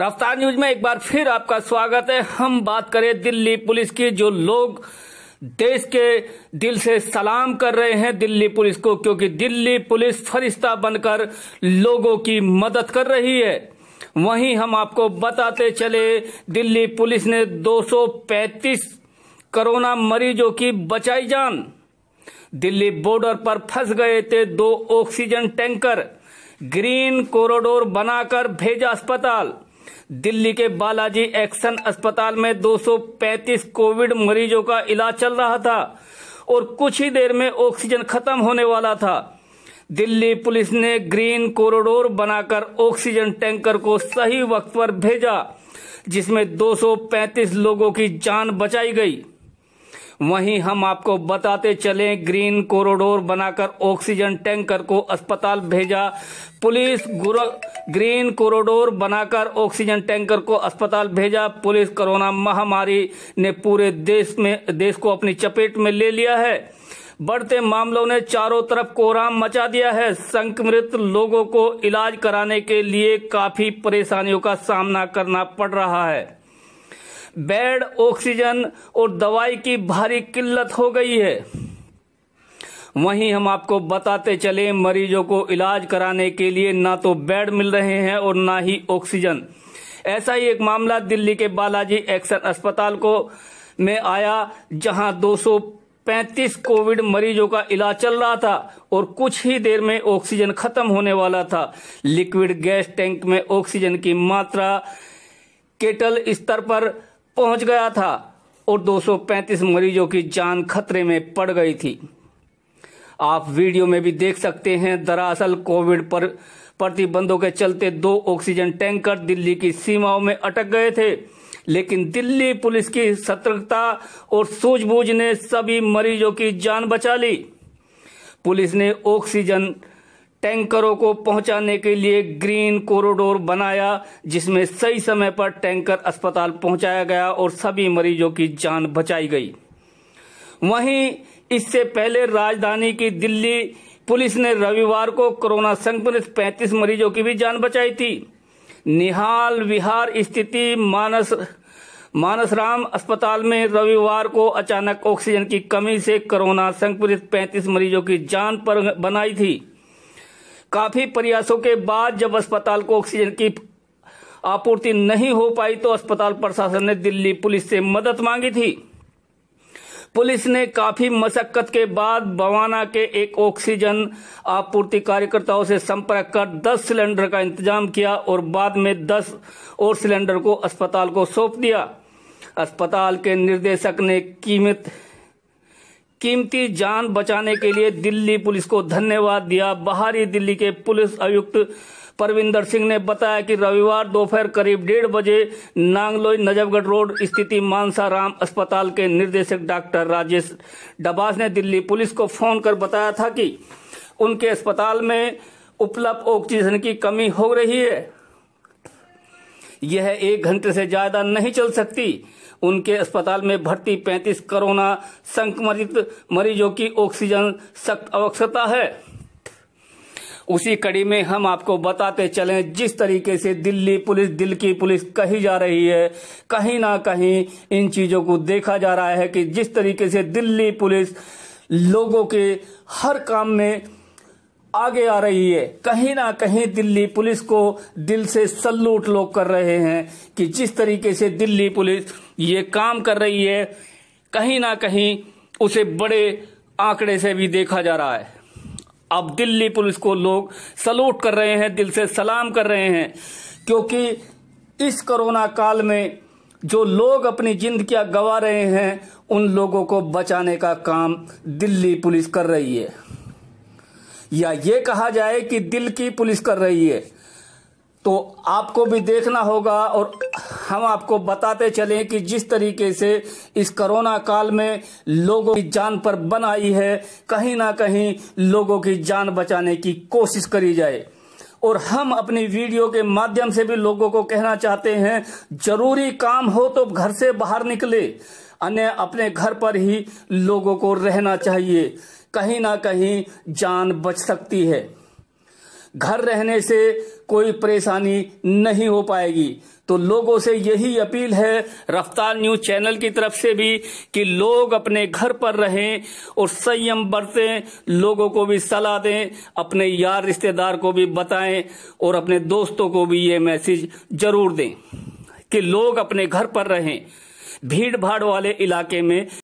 रफ्तार न्यूज में एक बार फिर आपका स्वागत है हम बात करें दिल्ली पुलिस की जो लोग देश के दिल से सलाम कर रहे हैं दिल्ली पुलिस को क्योंकि दिल्ली पुलिस फरिश्ता बनकर लोगों की मदद कर रही है वहीं हम आपको बताते चले दिल्ली पुलिस ने 235 कोरोना मरीजों की बचाई जान दिल्ली बॉर्डर पर फंस गए थे दो ऑक्सीजन टैंकर ग्रीन कॉरिडोर बनाकर भेजा अस्पताल दिल्ली के बालाजी एक्शन अस्पताल में 235 कोविड मरीजों का इलाज चल रहा था और कुछ ही देर में ऑक्सीजन खत्म होने वाला था दिल्ली पुलिस ने ग्रीन कॉरिडोर बनाकर ऑक्सीजन टैंकर को सही वक्त पर भेजा जिसमें 235 लोगों की जान बचाई गई वहीं हम आपको बताते चले ग्रीन कॉरिडोर बनाकर ऑक्सीजन टैंकर को अस्पताल भेजा पुलिस ग्रीन कॉरिडोर बनाकर ऑक्सीजन टैंकर को अस्पताल भेजा पुलिस कोरोना महामारी ने पूरे देश में देश को अपनी चपेट में ले लिया है बढ़ते मामलों ने चारों तरफ कोहराम मचा दिया है संक्रमित लोगों को इलाज कराने के लिए काफी परेशानियों का सामना करना पड़ रहा है बेड ऑक्सीजन और दवाई की भारी किल्लत हो गई है वहीं हम आपको बताते चले मरीजों को इलाज कराने के लिए ना तो बेड मिल रहे हैं और ना ही ऑक्सीजन ऐसा ही एक मामला दिल्ली के बालाजी एक्शन अस्पताल को में आया जहां 235 कोविड मरीजों का इलाज चल रहा था और कुछ ही देर में ऑक्सीजन खत्म होने वाला था लिक्विड गैस टैंक में ऑक्सीजन की मात्रा केटल स्तर पर पहुंच गया था और 235 मरीजों की जान खतरे में पड़ गई थी आप वीडियो में भी देख सकते हैं दरअसल कोविड पर प्रतिबंधों के चलते दो ऑक्सीजन टैंकर दिल्ली की सीमाओं में अटक गए थे लेकिन दिल्ली पुलिस की सतर्कता और सूझबूझ ने सभी मरीजों की जान बचा ली पुलिस ने ऑक्सीजन टैंकरों को पहुंचाने के लिए ग्रीन कॉरिडोर बनाया जिसमें सही समय पर टैंकर अस्पताल पहुंचाया गया और सभी मरीजों की जान बचाई गई वहीं इससे पहले राजधानी की दिल्ली पुलिस ने रविवार को कोरोना संक्रमित 35 मरीजों की भी जान बचाई थी निहाल विहार स्थिति मानस मानसराम अस्पताल में रविवार को अचानक ऑक्सीजन की कमी से कोरोना संक्रमित 35 मरीजों की जान पर बनाई थी काफी प्रयासों के बाद जब अस्पताल को ऑक्सीजन की आपूर्ति नहीं हो पाई तो अस्पताल प्रशासन ने दिल्ली पुलिस से मदद मांगी थी पुलिस ने काफी मशक्कत के बाद बवाना के एक ऑक्सीजन आपूर्ति कार्यकर्ताओं से संपर्क कर 10 सिलेंडर का इंतजाम किया और बाद में 10 और सिलेंडर को अस्पताल को सौंप दिया अस्पताल के निर्देशक ने कीमत कीमती जान बचाने के लिए दिल्ली पुलिस को धन्यवाद दिया बाहरी दिल्ली के पुलिस आयुक्त परविंदर सिंह ने बताया कि रविवार दोपहर करीब डेढ़ बजे नांगलोई नजफगढ़ रोड स्थिति मानसाराम अस्पताल के निर्देशक डॉक्टर राजेश डबास ने दिल्ली पुलिस को फोन कर बताया था कि उनके अस्पताल में उपलब्ध ऑक्सीजन की कमी हो रही है यह एक घंटे से ज्यादा नहीं चल सकती उनके अस्पताल में भर्ती 35 कोरोना संक्रमित मरीजों की ऑक्सीजन सख्त आवश्यकता है उसी कड़ी में हम आपको बताते चलें जिस तरीके से दिल्ली पुलिस दिल की पुलिस कही जा रही है कहीं ना कहीं इन चीजों को देखा जा रहा है कि जिस तरीके से दिल्ली पुलिस लोगों के हर काम में आगे आ रही है कहीं ना कहीं दिल्ली पुलिस को दिल से सल्यूट लोग कर रहे हैं कि जिस तरीके से दिल्ली पुलिस ये काम कर रही है कहीं ना कहीं उसे बड़े आंकड़े से भी देखा जा रहा है अब दिल्ली पुलिस को लोग सलूट कर रहे हैं दिल से सलाम कर रहे हैं क्योंकि इस कोरोना काल में जो लोग अपनी जिंदगियां गवा रहे हैं उन लोगों को बचाने का काम दिल्ली पुलिस कर रही है या ये कहा जाए कि दिल की पुलिस कर रही है तो आपको भी देखना होगा और हम आपको बताते चलें कि जिस तरीके से इस कोरोना काल में लोगों की जान पर बन आई है कहीं ना कहीं लोगों की जान बचाने की कोशिश करी जाए और हम अपनी वीडियो के माध्यम से भी लोगों को कहना चाहते हैं जरूरी काम हो तो घर से बाहर निकले अन्य अपने घर पर ही लोगों को रहना चाहिए कहीं ना कहीं जान बच सकती है घर रहने से कोई परेशानी नहीं हो पाएगी तो लोगों से यही अपील है रफ्तार न्यूज चैनल की तरफ से भी कि लोग अपने घर पर रहें और संयम बरतें लोगों को भी सलाह दें अपने यार रिश्तेदार को भी बताएं और अपने दोस्तों को भी ये मैसेज जरूर दें कि लोग अपने घर पर रहें भीड़ भाड़ वाले इलाके में